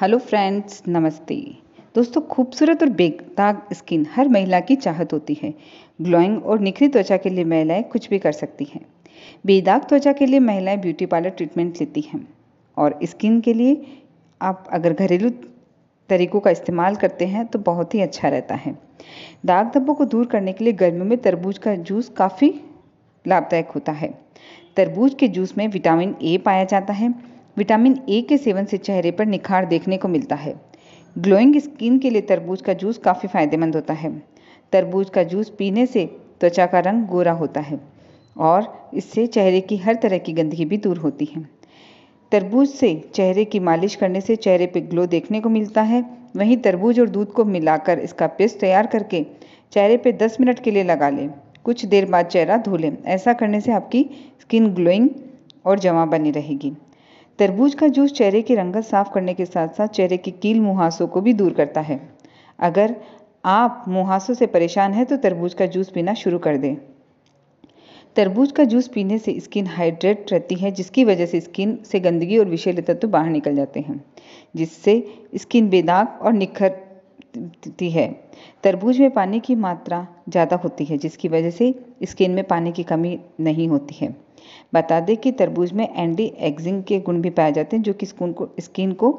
hello friends नमस्ते दोस्तों खूबसूरत और बेदाग स्किन हर महिला की चाहत होती है ग्लोइंग और निखरी त्वचा के लिए महिलाएं कुछ भी कर सकती हैं बेदाग त्वचा के लिए महिलाएं ब्यूटी पार्लर ट्रीटमेंट लेती हैं और स्किन के लिए आप अगर घरेलू तरीकों का इस्तेमाल करते हैं तो बहुत ही अच्छा रहता है दाग धब्बों को दूर करने के लिए गर्मियों में तरबूज का जूस काफ़ी लाभदायक होता है तरबूज के जूस में विटामिन ए पाया जाता है विटामिन ए के सेवन से चेहरे पर निखार देखने को मिलता है ग्लोइंग स्किन के लिए तरबूज का जूस काफ़ी फायदेमंद होता है तरबूज का जूस पीने से त्वचा का रंग गोरा होता है और इससे चेहरे की हर तरह की गंदगी भी दूर होती है तरबूज से चेहरे की मालिश करने से चेहरे पर ग्लो देखने को मिलता है वहीं तरबूज और दूध को मिलाकर इसका पेस्ट तैयार करके चेहरे पर 10 मिनट के लिए लगा लें कुछ देर बाद चेहरा धो लें ऐसा करने से आपकी स्किन ग्लोइंग और जमा बनी रहेगी तरबूज का जूस चेहरे की रंगत साफ करने के साथ साथ चेहरे की कील मुहासों को भी दूर करता है अगर आप मुहासों से परेशान हैं तो तरबूज का जूस पीना शुरू कर दें तरबूज का जूस पीने से स्किन हाइड्रेट रहती है जिसकी वजह से स्किन से गंदगी और विषैले तत्व तो बाहर निकल जाते हैं जिससे स्किन बेदाग और निखर ती है तरबूज में पानी की मात्रा ज़्यादा होती है जिसकी वजह से स्किन में पानी की कमी नहीं होती है बता दें कि तरबूज में एंटी एग्जिंग के गुण भी पाए जाते हैं जो कि स्कून को स्किन को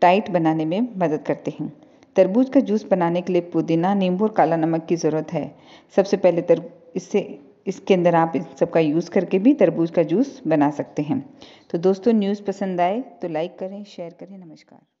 टाइट बनाने में मदद करते हैं तरबूज का जूस बनाने के लिए पुदीना नींबू और काला नमक की ज़रूरत है सबसे पहले तर इससे इसके अंदर आप इन सबका यूज़ करके भी तरबूज का जूस बना सकते हैं तो दोस्तों न्यूज़ पसंद आए तो लाइक करें शेयर करें नमस्कार